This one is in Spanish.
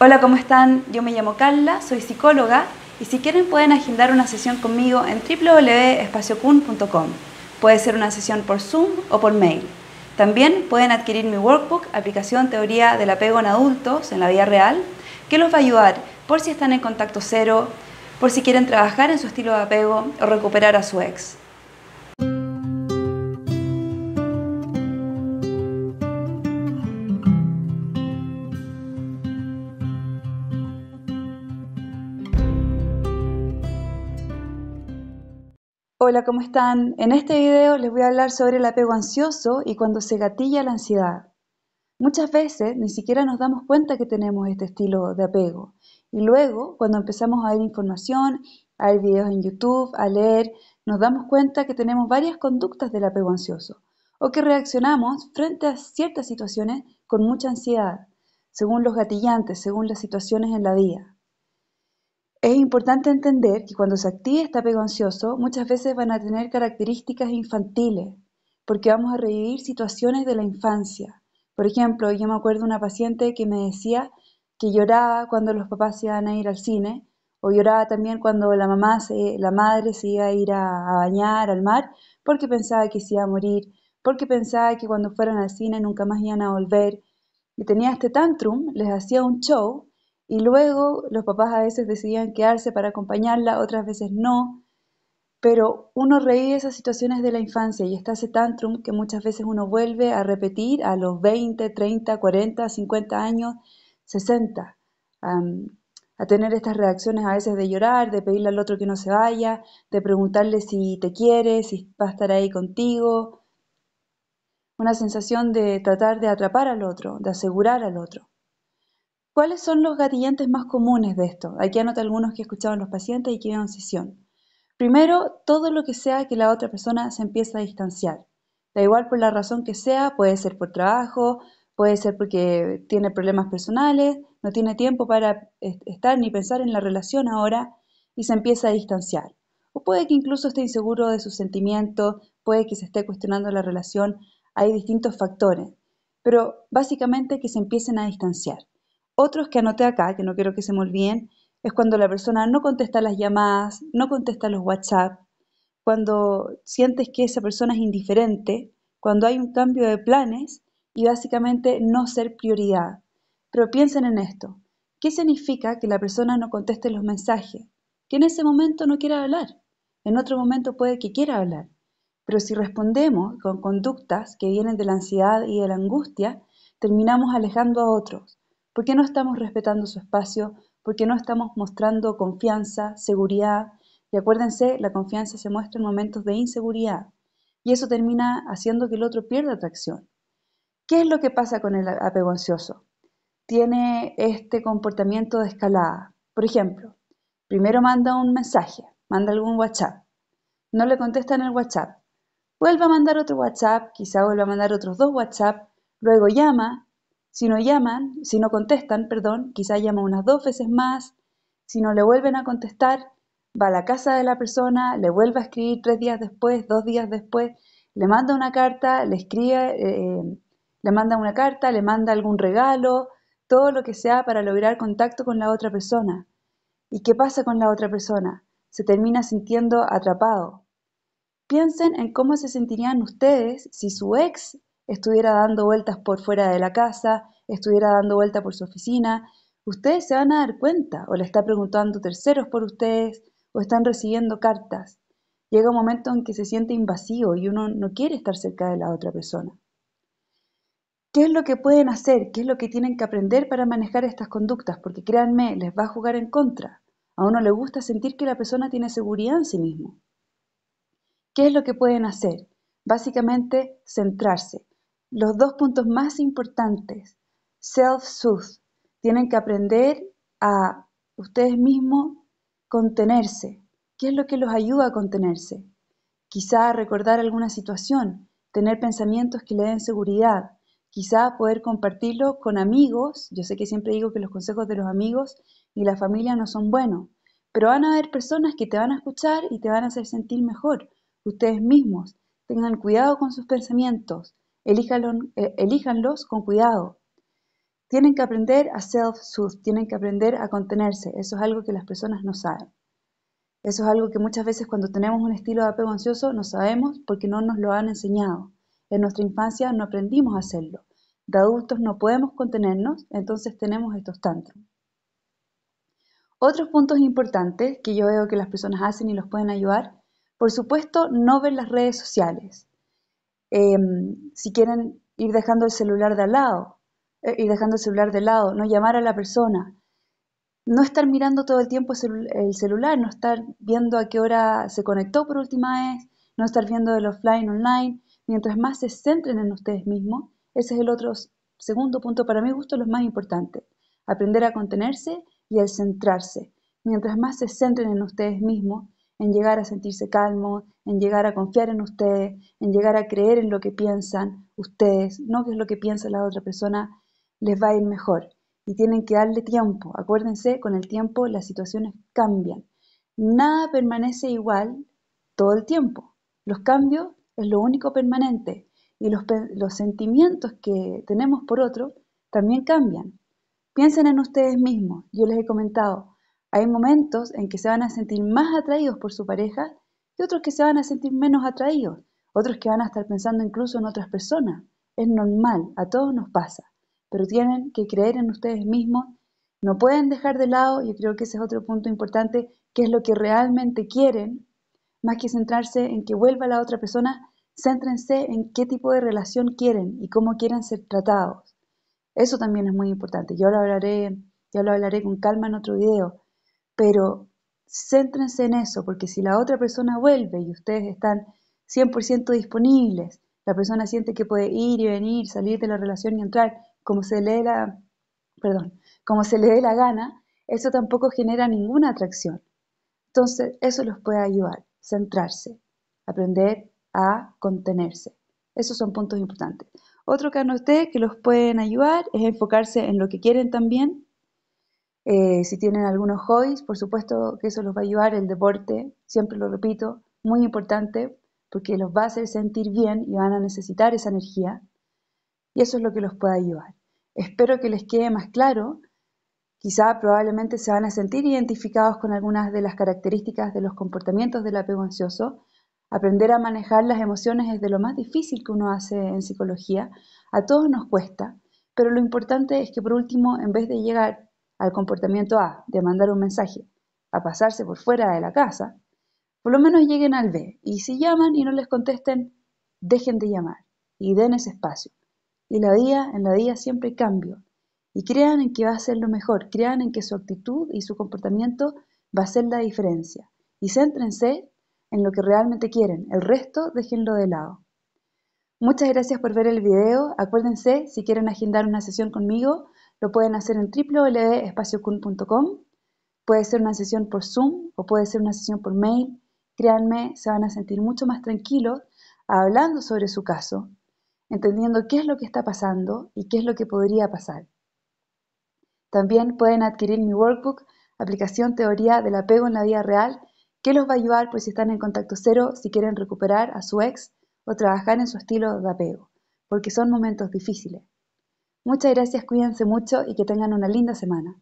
Hola, ¿cómo están? Yo me llamo Carla, soy psicóloga y si quieren pueden agendar una sesión conmigo en www.espaciocun.com. Puede ser una sesión por Zoom o por mail. También pueden adquirir mi workbook, aplicación teoría del apego en adultos en la Vía real, que los va a ayudar por si están en contacto cero, por si quieren trabajar en su estilo de apego o recuperar a su ex. Hola, ¿cómo están? En este video les voy a hablar sobre el apego ansioso y cuando se gatilla la ansiedad. Muchas veces ni siquiera nos damos cuenta que tenemos este estilo de apego y luego cuando empezamos a ver información, a ver videos en YouTube, a leer, nos damos cuenta que tenemos varias conductas del apego ansioso o que reaccionamos frente a ciertas situaciones con mucha ansiedad, según los gatillantes, según las situaciones en la vida. Es importante entender que cuando se activa este apego ansioso, muchas veces van a tener características infantiles, porque vamos a revivir situaciones de la infancia. Por ejemplo, yo me acuerdo de una paciente que me decía que lloraba cuando los papás se iban a ir al cine, o lloraba también cuando la mamá, la madre se iba a ir a, a bañar al mar, porque pensaba que se iba a morir, porque pensaba que cuando fueran al cine nunca más iban a volver. Y tenía este tantrum, les hacía un show, y luego los papás a veces decidían quedarse para acompañarla, otras veces no. Pero uno revive esas situaciones de la infancia y está ese tantrum que muchas veces uno vuelve a repetir a los 20, 30, 40, 50 años, 60. a tener estas reacciones a veces de llorar, de pedirle al otro que no se vaya, de preguntarle si te quiere, si va a estar ahí contigo. Una sensación de tratar de atrapar al otro, de asegurar al otro. ¿Cuáles son los gatillantes más comunes de esto? Aquí anota algunos que he en los pacientes y que iban sesión. Primero, todo lo que sea que la otra persona se empiece a distanciar. Da igual por la razón que sea, puede ser por trabajo, puede ser porque tiene problemas personales, no tiene tiempo para estar ni pensar en la relación ahora y se empieza a distanciar. O puede que incluso esté inseguro de sus sentimiento, puede que se esté cuestionando la relación, hay distintos factores, pero básicamente que se empiecen a distanciar. Otros que anoté acá, que no quiero que se me olviden, es cuando la persona no contesta las llamadas, no contesta los WhatsApp, cuando sientes que esa persona es indiferente, cuando hay un cambio de planes y básicamente no ser prioridad. Pero piensen en esto. ¿Qué significa que la persona no conteste los mensajes? Que en ese momento no quiera hablar. En otro momento puede que quiera hablar. Pero si respondemos con conductas que vienen de la ansiedad y de la angustia, terminamos alejando a otros. ¿Por qué no estamos respetando su espacio? ¿Por qué no estamos mostrando confianza, seguridad? Y acuérdense, la confianza se muestra en momentos de inseguridad y eso termina haciendo que el otro pierda atracción. ¿Qué es lo que pasa con el apego ansioso? Tiene este comportamiento de escalada. Por ejemplo, primero manda un mensaje, manda algún WhatsApp, no le contesta en el WhatsApp, vuelve a mandar otro WhatsApp, quizá vuelva a mandar otros dos WhatsApp, luego llama si no llaman, si no contestan, perdón, quizá llama unas dos veces más, si no le vuelven a contestar, va a la casa de la persona, le vuelve a escribir tres días después, dos días después, le manda una carta, le escribe, eh, eh, le manda una carta, le manda algún regalo, todo lo que sea para lograr contacto con la otra persona. ¿Y qué pasa con la otra persona? Se termina sintiendo atrapado. Piensen en cómo se sentirían ustedes si su ex estuviera dando vueltas por fuera de la casa, estuviera dando vueltas por su oficina, ustedes se van a dar cuenta, o le está preguntando terceros por ustedes, o están recibiendo cartas. Llega un momento en que se siente invasivo y uno no quiere estar cerca de la otra persona. ¿Qué es lo que pueden hacer? ¿Qué es lo que tienen que aprender para manejar estas conductas? Porque créanme, les va a jugar en contra. A uno le gusta sentir que la persona tiene seguridad en sí mismo. ¿Qué es lo que pueden hacer? Básicamente, centrarse, los dos puntos más importantes, self-sooth, tienen que aprender a ustedes mismos contenerse. ¿Qué es lo que los ayuda a contenerse? Quizá recordar alguna situación, tener pensamientos que le den seguridad, quizá poder compartirlo con amigos. Yo sé que siempre digo que los consejos de los amigos y la familia no son buenos, pero van a haber personas que te van a escuchar y te van a hacer sentir mejor. Ustedes mismos tengan cuidado con sus pensamientos, eh, elíjanlos con cuidado. Tienen que aprender a self-soothe, tienen que aprender a contenerse. Eso es algo que las personas no saben. Eso es algo que muchas veces cuando tenemos un estilo de apego ansioso no sabemos porque no nos lo han enseñado. En nuestra infancia no aprendimos a hacerlo. De adultos no podemos contenernos, entonces tenemos estos tantos. Otros puntos importantes que yo veo que las personas hacen y los pueden ayudar, por supuesto, no ver las redes sociales. Em, si quieren ir dejando el celular de al lado, ir eh, dejando el celular de lado, no llamar a la persona, no estar mirando todo el tiempo el celular, no estar viendo a qué hora se conectó por última vez, no estar viendo el offline online, mientras más se centren en ustedes mismos, ese es el otro segundo punto, para mí, gusto, lo más importante, aprender a contenerse y a centrarse. Mientras más se centren en ustedes mismos, en llegar a sentirse calmo, en llegar a confiar en ustedes, en llegar a creer en lo que piensan ustedes, no que es lo que piensa la otra persona, les va a ir mejor. Y tienen que darle tiempo. Acuérdense, con el tiempo las situaciones cambian. Nada permanece igual todo el tiempo. Los cambios es lo único permanente. Y los, los sentimientos que tenemos por otro también cambian. Piensen en ustedes mismos. Yo les he comentado, hay momentos en que se van a sentir más atraídos por su pareja y otros que se van a sentir menos atraídos, otros que van a estar pensando incluso en otras personas. Es normal, a todos nos pasa, pero tienen que creer en ustedes mismos. No pueden dejar de lado, yo creo que ese es otro punto importante, qué es lo que realmente quieren, más que centrarse en que vuelva la otra persona, céntrense en qué tipo de relación quieren y cómo quieren ser tratados. Eso también es muy importante. Yo lo hablaré, lo hablaré con calma en otro video pero céntrense en eso, porque si la otra persona vuelve y ustedes están 100% disponibles, la persona siente que puede ir y venir, salir de la relación y entrar, como se le dé la, como se le dé la gana, eso tampoco genera ninguna atracción. Entonces, eso los puede ayudar, centrarse, aprender a contenerse. Esos son puntos importantes. Otro que ustedes que los pueden ayudar es enfocarse en lo que quieren también eh, si tienen algunos hobbies, por supuesto que eso los va a ayudar. El deporte, siempre lo repito, muy importante porque los va a hacer sentir bien y van a necesitar esa energía. Y eso es lo que los puede ayudar. Espero que les quede más claro. Quizá probablemente se van a sentir identificados con algunas de las características de los comportamientos del apego ansioso. Aprender a manejar las emociones es de lo más difícil que uno hace en psicología. A todos nos cuesta, pero lo importante es que por último, en vez de llegar al comportamiento A de mandar un mensaje a pasarse por fuera de la casa, por lo menos lleguen al B y si llaman y no les contesten, dejen de llamar y den ese espacio. Y la vida, en la vida siempre cambio y crean en que va a ser lo mejor, crean en que su actitud y su comportamiento va a ser la diferencia y céntrense en lo que realmente quieren, el resto déjenlo de lado. Muchas gracias por ver el video, acuérdense si quieren agendar una sesión conmigo, lo pueden hacer en www.espaciocun.com. Puede ser una sesión por Zoom o puede ser una sesión por mail. Créanme, se van a sentir mucho más tranquilos hablando sobre su caso, entendiendo qué es lo que está pasando y qué es lo que podría pasar. También pueden adquirir mi workbook, aplicación teoría del apego en la vida real, que los va a ayudar por si están en contacto cero, si quieren recuperar a su ex o trabajar en su estilo de apego, porque son momentos difíciles. Muchas gracias, cuídense mucho y que tengan una linda semana.